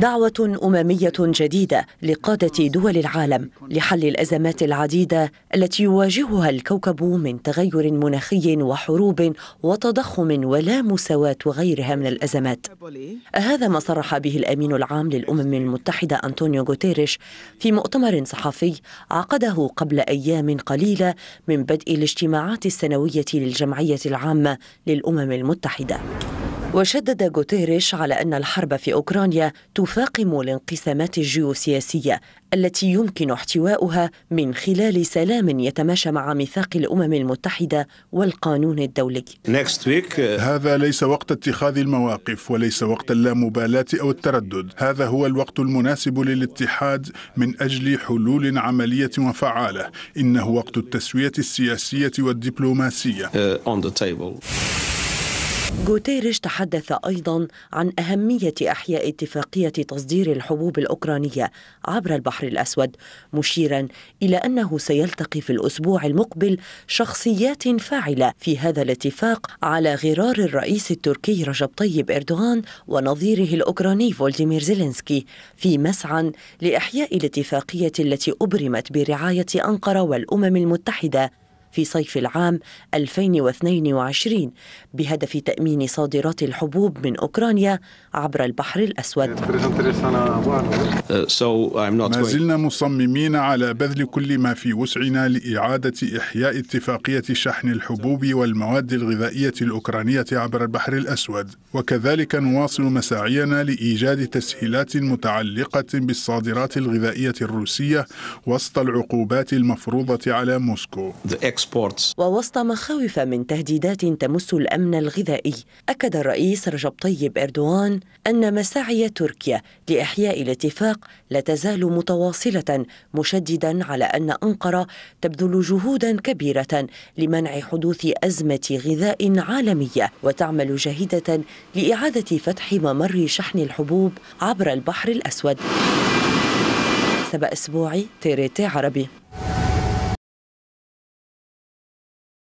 دعوة أممية جديدة لقادة دول العالم لحل الأزمات العديدة التي يواجهها الكوكب من تغير مناخي وحروب وتضخم ولا مساواة وغيرها من الأزمات هذا ما صرح به الأمين العام للأمم المتحدة أنطونيو غوتيريش في مؤتمر صحفي عقده قبل أيام قليلة من بدء الاجتماعات السنوية للجمعية العامة للأمم المتحدة وشدد غوتيريش على أن الحرب في أوكرانيا تفاقم الانقسامات الجيوسياسية التي يمكن احتواؤها من خلال سلام يتماشى مع ميثاق الأمم المتحدة والقانون الدولي uh, هذا ليس وقت اتخاذ المواقف وليس وقت اللامبالاة أو التردد هذا هو الوقت المناسب للاتحاد من أجل حلول عملية وفعالة إنه وقت التسوية السياسية والدبلوماسية uh, غوتيريش تحدث أيضا عن أهمية إحياء اتفاقية تصدير الحبوب الأوكرانية عبر البحر الأسود مشيرا إلى أنه سيلتقي في الأسبوع المقبل شخصيات فاعلة في هذا الاتفاق على غرار الرئيس التركي رجب طيب إردوغان ونظيره الأوكراني فولديمير زيلينسكي في مسعى لإحياء الاتفاقية التي أبرمت برعاية أنقرة والأمم المتحدة في صيف العام 2022 بهدف تأمين صادرات الحبوب من أوكرانيا عبر البحر الأسود ما زلنا مصممين على بذل كل ما في وسعنا لإعادة إحياء اتفاقية شحن الحبوب والمواد الغذائية الأوكرانية عبر البحر الأسود وكذلك نواصل مساعينا لإيجاد تسهيلات متعلقة بالصادرات الغذائية الروسية وسط العقوبات المفروضة على موسكو ووسط مخاوف من تهديدات تمس الأمن الغذائي أكد الرئيس رجب طيب إردوان أن مساعي تركيا لإحياء الاتفاق لا تزال متواصلة مشددا على أن أنقرة تبذل جهودا كبيرة لمنع حدوث أزمة غذاء عالمية وتعمل جاهدة لإعادة فتح ممر شحن الحبوب عبر البحر الأسود سبأ أسبوعي تيريتي عربي